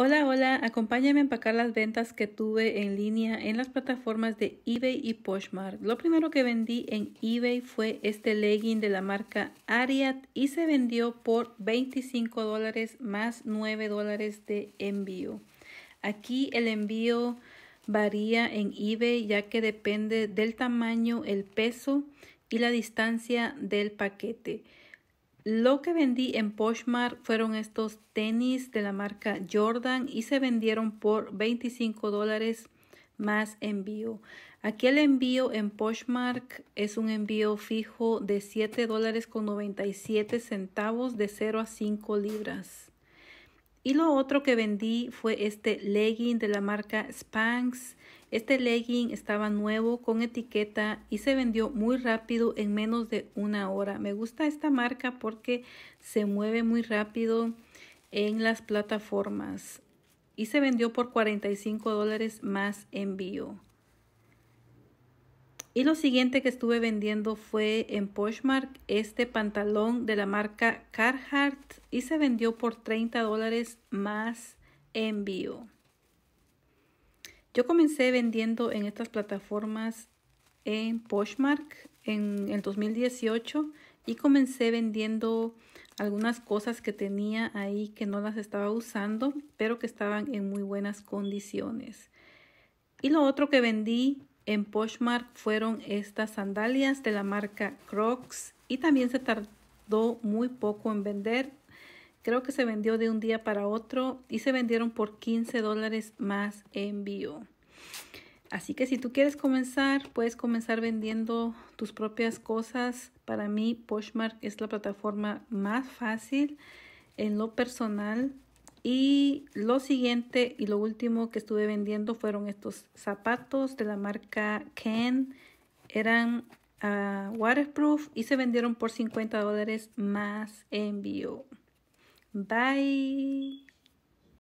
Hola, hola, acompáñame a empacar las ventas que tuve en línea en las plataformas de eBay y Poshmark. Lo primero que vendí en eBay fue este legging de la marca Ariat y se vendió por 25 dólares más 9 dólares de envío. Aquí el envío varía en eBay ya que depende del tamaño, el peso y la distancia del paquete. Lo que vendí en Poshmark fueron estos tenis de la marca Jordan y se vendieron por 25 dólares más envío. Aquí el envío en Poshmark es un envío fijo de 7 dólares con 97 centavos de 0 a 5 libras. Y lo otro que vendí fue este legging de la marca Spanx. Este legging estaba nuevo con etiqueta y se vendió muy rápido en menos de una hora. Me gusta esta marca porque se mueve muy rápido en las plataformas y se vendió por 45 dólares más envío. Y lo siguiente que estuve vendiendo fue en Poshmark este pantalón de la marca Carhartt y se vendió por 30 dólares más envío. Yo comencé vendiendo en estas plataformas en Poshmark en el 2018 y comencé vendiendo algunas cosas que tenía ahí que no las estaba usando, pero que estaban en muy buenas condiciones. Y lo otro que vendí en Poshmark fueron estas sandalias de la marca Crocs y también se tardó muy poco en vender. Creo que se vendió de un día para otro y se vendieron por 15 dólares más envío. Así que si tú quieres comenzar, puedes comenzar vendiendo tus propias cosas. Para mí, Poshmark es la plataforma más fácil. En lo personal, y lo siguiente y lo último que estuve vendiendo fueron estos zapatos de la marca Ken. Eran ah, waterproof y se vendieron por 50 dólares más envío. Bye.